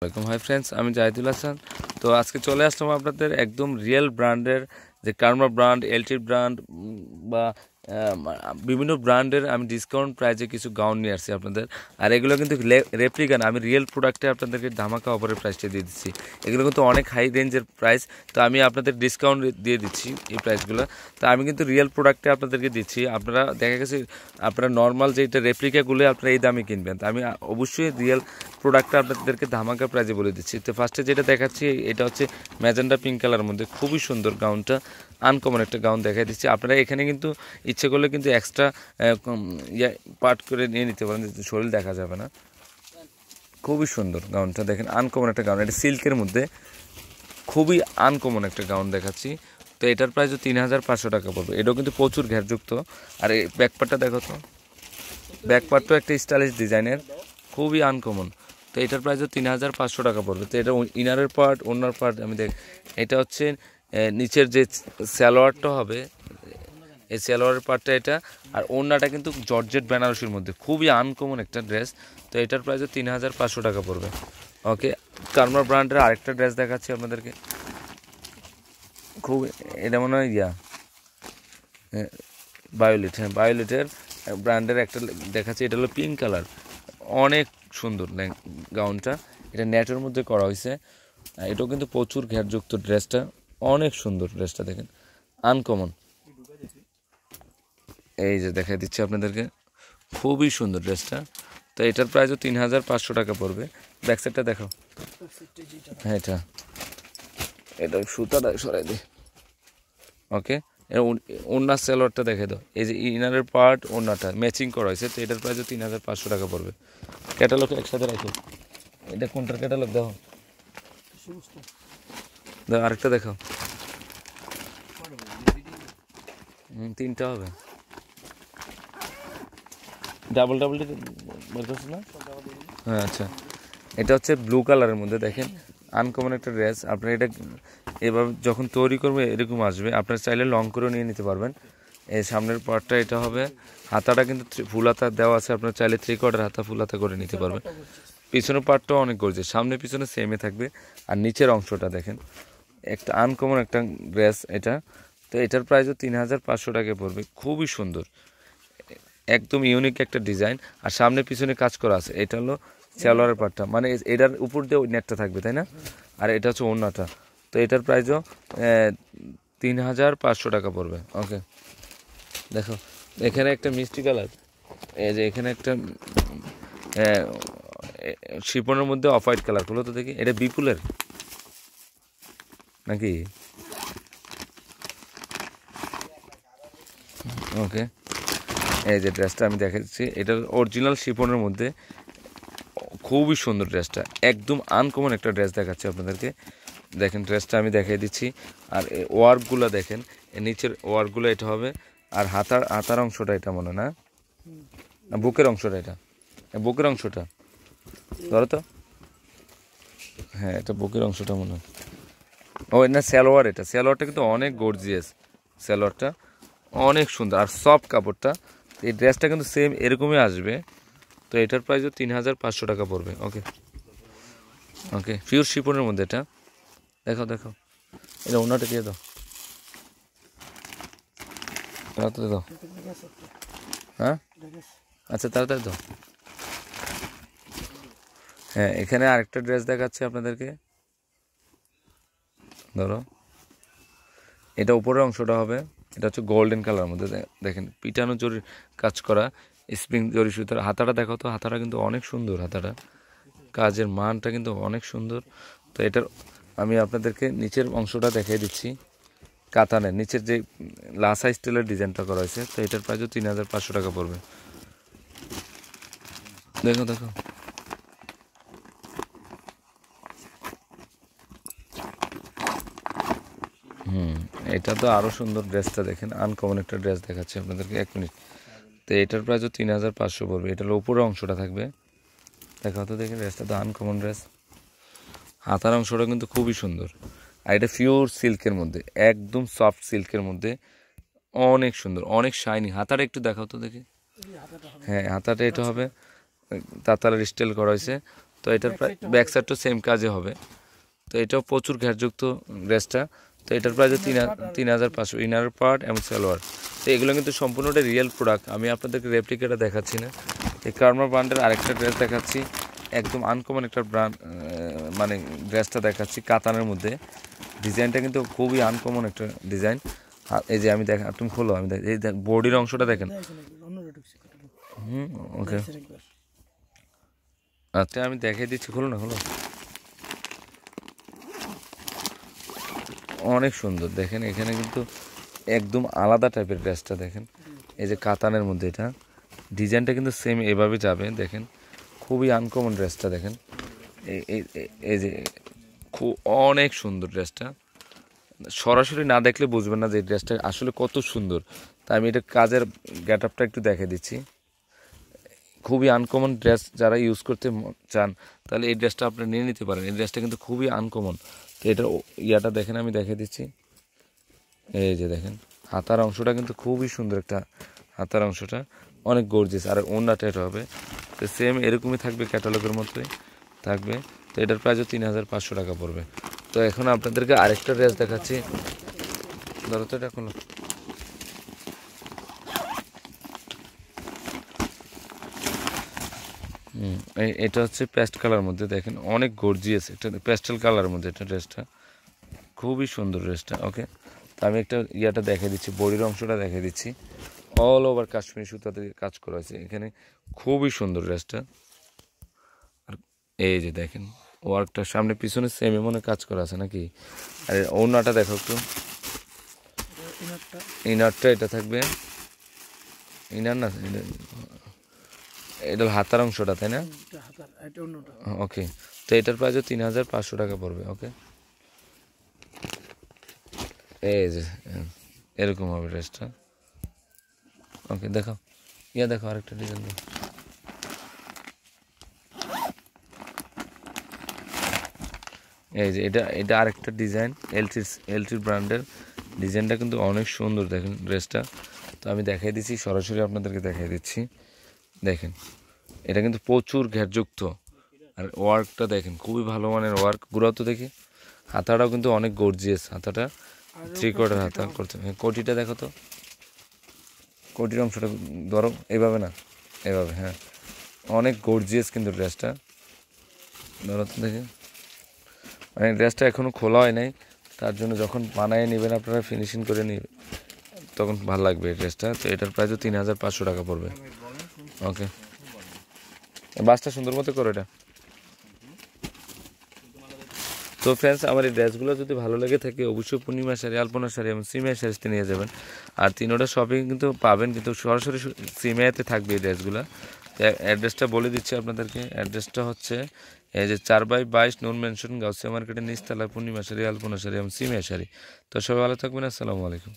welcome hi friends আমি জাহিদুল হাসান তো আজকে চলে আসলাম আপনাদের একদম রিয়েল ব্র্যান্ডের যে কার্মা ব্র্যান্ড এলটি ব্র্যান্ড বা বিভিন্ন ব্র্যান্ডের আমি ডিসকাউন্ট প্রাইজে কিছু গাউন নিয়ে আসছি আপনাদের আর এগুলো কিন্তু রেপ্লিকা না আমি রিয়েল প্রোডাক্টে আপনাদেরকে ধামাকা অফারের প্রাইসটা দিয়ে দিচ্ছি এগুলো কিন্তু অনেক হাই রেঞ্জের প্রাইস তো আমি আপনাদের ডিসকাউন্ট দিয়ে দিচ্ছি এই প্রাইসগুলো তো আমি কিন্তু রিয়েল প্রোডাক্টে আপনাদেরকে দিচ্ছি আপনারা দেখা গেছে আপনারা নর্মাল যেটা রেপ্লিকাগুলো আপনারা এই দামে কিনবেন তো আমি অবশ্যই রিয়েল প্রোডাক্টটা আপনাদেরকে ধামাকা প্রাইজে বলে দিচ্ছি তো ফার্স্টে যেটা দেখাচ্ছি এটা হচ্ছে ম্যাজেন্ডা পিঙ্ক কালার মধ্যে খুবই সুন্দর গাউনটা আনকমন একটা গাউন দেখা দিচ্ছি আপনারা এখানে কিন্তু ইচ্ছে করলে কিন্তু এক্সট্রা ইয়ে পার্ট করে নিয়ে নিতে পারেন শরীর দেখা যাবে না খুবই সুন্দর গাউনটা দেখেন আনকমন একটা গাউন এটা সিল্কের মধ্যে খুবই আনকমন একটা গাউন দেখাচ্ছি তো এটার প্রাইস তিন হাজার পাঁচশো টাকা পড়বে এটাও কিন্তু প্রচুর ঘেরযুক্ত আর এই ব্যাকপারটা দেখো তো ব্যাকপারটাও একটা স্টাইলিশ ডিজাইনের খুবই আনকমন তো এটার প্রাইসও তিন হাজার পাঁচশো টাকা পড়বে তো এটা ইনারের পার্ট ওনার পার্ট আমি দেখ এটা হচ্ছে নিচের যে স্যালোয়ারটা হবে এই সালোয়ারের পার্টটা এটা আর ওড়নাটা কিন্তু জর্জেট বেনারসির মধ্যে খুবই আনকমন একটা ড্রেস তো এটার প্রাইসও তিন হাজার পাঁচশো টাকা পড়বে ওকে কার্মার ব্র্যান্ডের আরেকটা ড্রেস দেখাচ্ছি আপনাদেরকে খুব এটা মনে হয় ইয়া বায়োলেট হ্যাঁ বায়োলেটের ব্র্যান্ডের একটা দেখাচ্ছি এটা হলো পিঙ্ক কালার অনেক সুন্দর গাউনটা এটা নেটের মধ্যে করা হয়েছে এটাও কিন্তু প্রচুর ঘেরযুক্ত ড্রেসটা অনেক সুন্দর ড্রেসটা দেখেন আনকমন এই যে দেখাই দিচ্ছি আপনাদেরকে খুবই সুন্দর ড্রেসটা তো এটার প্রাইসও তিন হাজার পাঁচশো টাকা পড়বে ব্যাকসাইডটা দেখো হ্যাঁ এটা এটা সুতাটা সরাই দিই ওকে ওনার সেলোয়ারটা দেখে দাও এই যে ইনারের পার্ট ওনারটা ম্যাচিং করা হয়েছে তো এটার প্রাইসও তিন হাজার পাঁচশো টাকা পড়বে ক্যাটালগ একসাথে রাখো এটা কোনটার ক্যাটালগ দেখো আরেকটা দেখো তিনটা হবে ডাবল ডাবল না হ্যাঁ আচ্ছা এটা হচ্ছে ব্লু কালারের মধ্যে দেখেন আনকমন একটা ড্রেস আপনার এটা এভাবে যখন তৈরি করবে এরকম আসবে আপনার চাইলে লং করেও নিয়ে নিতে পারবেন এই সামনের পার্টটা এটা হবে হাতাটা কিন্তু ফুল হাতা দেওয়া আছে আপনার চাইলে থ্রি কোয়ার্টার হাতা ফুল হাতা করে নিতে পারবেন পিছনের পার্টটাও অনেক করছে সামনে পিছনে সেমে থাকবে আর নিচের অংশটা দেখেন একটা আনকমন একটা ড্রেস এটা তো এটার প্রাইসও তিন হাজার পাঁচশো টাকা পড়বে খুবই সুন্দর একদম ইউনিক একটা ডিজাইন আর সামনে পিছনে কাজ করা আছে এটা হলো স্যালোয়ারের পাটটা মানে এটার উপর দিয়ে ওই নেটটা থাকবে তাই না আর এটা হচ্ছে ওনাটা তো এটার প্রাইসও তিন হাজার পাঁচশো টাকা পড়বে ওকে দেখো এখানে একটা মিষ্টি কালার এই যে এখানে একটা শিপনের মধ্যে অফ হোয়াইট কালার খুলো তো দেখি এটা বিপুলের নাকি ওকে এই যে ড্রেসটা আমি দেখাচ্ছি এটা অরিজিনাল শিপনের মধ্যে খুবই সুন্দর ড্রেসটা একদম আনকমন একটা ড্রেস দেখাচ্ছি আপনাদেরকে দেখেন ড্রেসটা আমি দেখিয়ে দিচ্ছি আর ওয়ার্কগুলো দেখেন নিচের ওয়ার্কগুলো এটা হবে আর হাতার হাতার অংশটা এটা মনে না বুকের অংশটা এটা বুকের অংশটা ধরো তো হ্যাঁ এটা বুকের অংশটা মনে হয় ও না স্যালোয়ার এটা স্যালোয়ারটা কিন্তু অনেক গর্জিয়াস স্যালোয়ারটা অনেক সুন্দর আর সফট কাপড়টা এই ড্রেসটা কিন্তু সেম এরকমই আসবে তো এটার প্রাইসও তিন হাজার পাঁচশো টাকা পড়বে ওকে ওকে পিওর শিপনের মধ্যে এটা দেখো দেখো এটা ওনাটা দিয়ে দাও তাড়াতাড়ি দাও হ্যাঁ আচ্ছা তাড়াতাড়ি দাও হ্যাঁ এখানে আরেকটা ড্রেস দেখাচ্ছে আপনাদেরকে ধরো এটা উপরের অংশটা হবে এটা হচ্ছে গোল্ডেন কালার মধ্যে দেখেন পিটানো জরির কাজ করা স্প্রিং জরি সুতার হাতাটা দেখো তো হাতাটা কিন্তু অনেক সুন্দর হাতাটা কাজের মানটা কিন্তু অনেক সুন্দর তো এটার আমি আপনাদেরকে নিচের অংশটা দেখিয়ে দিচ্ছি কাতানের নিচের যে লাসা স্টাইলের ডিজাইনটা করা হয়েছে তো এটার প্রাইসও তিন হাজার পাঁচশো টাকা পড়বে দেখো দেখো এটা তো আরও সুন্দর ড্রেসটা দেখেন আনকমন একটা ড্রেস দেখাচ্ছি আপনাদেরকে এক মিনিট তো এটার তো তিন হাজার পাঁচশো পড়বে এটা উপরের অংশটা থাকবে দেখা হতো দেখেন ড্রেসটা তো আনকমন ড্রেস হাতার অংশটা কিন্তু খুবই সুন্দর আর এটা পিওর সিল্কের মধ্যে একদম সফট সিল্কের মধ্যে অনেক সুন্দর অনেক শাইনি হাতার একটু দেখাও তো দেখে হ্যাঁ হাতাটা এটা হবে তাতালার স্টেল করা হয়েছে তো এটার প্রায় ব্যাক তো সেম কাজে হবে তো এটাও প্রচুর ঘ্যাটযুক্ত ড্রেসটা তো এটার প্রাইস তিন তিন হাজার পাঁচশো ইনার পার্ট এবং সালোয়ার তো এগুলো কিন্তু সম্পূর্ণটা রিয়েল প্রোডাক্ট আমি আপনাদেরকে রেপ্লিকেটা দেখাচ্ছি না এই কার্মা ব্র্যান্ডের আরেকটা ড্রেস দেখাচ্ছি একদম আনকমন একটা ব্র্যান্ড মানে ড্রেসটা দেখাচ্ছি কাতানের মধ্যে ডিজাইনটা কিন্তু খুবই আনকমন একটা ডিজাইন আর এই যে আমি দেখা তুমি খোলো আমি দেখ এই দেখ বডির অংশটা দেখেন হুম ওকে আচ্ছা আমি দেখে দিচ্ছি খোলো না খোলো অনেক সুন্দর দেখেন এখানে কিন্তু একদম আলাদা টাইপের ড্রেসটা দেখেন এই যে কাতানের মধ্যে এটা ডিজাইনটা কিন্তু সেম এভাবে যাবে দেখেন খুবই আনকমন ড্রেসটা দেখেন এই যে খুব অনেক সুন্দর ড্রেসটা সরাসরি না দেখলে বুঝবেন না যে ড্রেসটা আসলে কত সুন্দর তাই আমি এটা কাজের গ্যাট আপটা একটু দেখে দিচ্ছি খুবই আনকমন ড্রেস যারা ইউজ করতে চান তাহলে এই ড্রেসটা আপনি নিয়ে নিতে পারেন এই ড্রেসটা কিন্তু খুবই আনকমন তো এটা ইয়াটা দেখেন আমি দেখে দিচ্ছি এই যে দেখেন হাতার অংশটা কিন্তু খুবই সুন্দর একটা হাতার অংশটা অনেক গর্জিস আর ওনা টাইট হবে তো সেম এরকমই থাকবে ক্যাটালগের মতোই থাকবে তো এটার প্রাইসও তিন হাজার পাঁচশো টাকা পড়বে তো এখন আপনাদেরকে আরেকটা ড্রেস দেখাচ্ছি ধরো তো এটা কোনো এটা হচ্ছে প্যাস্ট কালার মধ্যে দেখেন অনেক গর্জিয়াস এটা প্যাস্টেল কালার মধ্যে এটা ড্রেসটা খুবই সুন্দর ড্রেসটা ওকে তো আমি একটা ইয়াটা দেখে দিচ্ছি বডির অংশটা দেখে দিচ্ছি অল ওভার কাশ্মীর সুতাতে কাজ করা আছে এখানে খুবই সুন্দর ড্রেসটা আর এই যে দেখেন ওয়ার্কটা সামনে পিছনে সেমে মনে কাজ করা আছে নাকি আর ওনাটা দেখো একটু ইনারটা এটা থাকবে ইনার না এটা হাতার অংশটা তাই না ওকে তো এটার প্রাইস তিন হাজার পাঁচশো টাকা পড়বে ওকে এই যে এরকম হবে ড্রেসটা ওকে দেখো ইয়া দেখো আরেকটা ডিজাইন দেখো এই যে এটা এটা আরেকটা ডিজাইন এলটির এলটির ব্র্যান্ডের ডিজাইনটা কিন্তু অনেক সুন্দর দেখেন ড্রেসটা তো আমি দেখাই দিচ্ছি সরাসরি আপনাদেরকে দেখাই দিচ্ছি দেখেন এটা কিন্তু প্রচুর ঘেরযুক্ত আর ওয়ার্কটা দেখেন খুবই ভালো মানের ওয়ার্ক গুড়াও তো দেখি হাতাটাও কিন্তু অনেক গর্জিয়াস হাতাটা থ্রি কোয়ার্টার হাতা করতে হ্যাঁ কোটিটা দেখো তো কোটির অংশটা ধরো এভাবে না এভাবে হ্যাঁ অনেক গর্জিয়াস কিন্তু ড্রেসটা ধরো তো দেখি মানে ড্রেসটা এখনও খোলা হয় নাই তার জন্য যখন বানায় নেবেন আপনারা ফিনিশিং করে নিবেন তখন ভালো লাগবে ড্রেসটা তো এটার প্রাইসও তিন হাজার পাঁচশো টাকা পড়বে ওকে বাসটা সুন্দর মতো করো এটা তো ফ্রেন্ডস আমার এই ড্রেসগুলো যদি ভালো লেগে থাকে অবশ্যই পূর্ণিমা শাড়ি আলপনা শাড়ি এবং সিমিয়া শাড়িতে নিয়ে যাবেন আর তিনোটা শপিং কিন্তু পাবেন কিন্তু সরাসরি সিমিয়াতে থাকবে এই ড্রেসগুলো অ্যাড্রেসটা বলে দিচ্ছি আপনাদেরকে অ্যাড্রেসটা হচ্ছে এই যে চার বাই বাইশ নন মেনশন গাউসিয়া মার্কেটের নিচতলা পূর্ণিমা শাড়ি আলপনা শাড়ি এবং সিমিয়া শাড়ি তো সবাই ভালো থাকবেন আসসালামু আলাইকুম